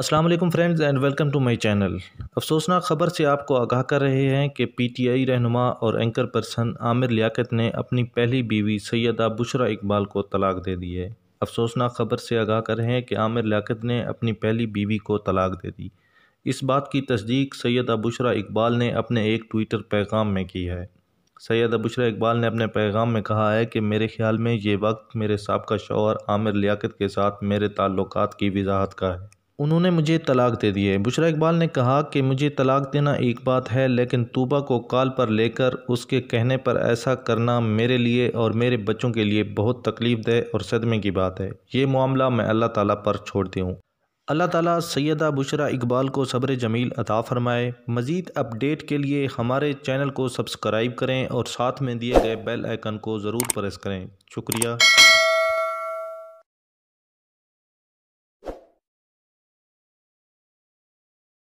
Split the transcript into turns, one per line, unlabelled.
अस्सलाम वालेकुम friends and welcome to my channel अफसोसनाक खबर से आपको आगाह कर रहे हैं कि पीटीआई रहनुमा और एंकर पर्सन आमिर लियाकत ने अपनी पहली बीवी सैदा बुशरा इकबाल को तलाक दे दी है अफसोसनाक खबर से आगाह कर रहे हैं कि आमिर लियाकत ने अपनी पहली बीवी को तलाक दे दी इस बात की तस्दीक सैदा बुशरा इकबाल ने अपने एक ट्विटर पैगाम में की है सैदा बुशरा इकबाल ने अपने पैगाम में कहा है कि मेरे ख्याल में ये वक्त मेरे सबका शौहर आमिर लियाकत के साथ मेरे ताल्लुकात की वजाहत का है उन्होंने मुझे तलाक दे दिए बुशरा इकबाल ने कहा कि मुझे तलाक देना एक बात है लेकिन तूबा को काल पर लेकर उसके कहने पर ऐसा करना मेरे लिए और मेरे बच्चों के लिए बहुत तकलीफ दे और सदमे की बात है ये मामला मैं अल्लाह ताला पर छोड़ती हूँ अल्लाह ताला सैदा बुशरा इकबाल को सब्र जमील अता फ़रमाए मज़ीद अपडेट के लिए हमारे चैनल को सब्सक्राइब करें और साथ में दिए गए बेल आइकन को ज़रूर प्रेस करें शुक्रिया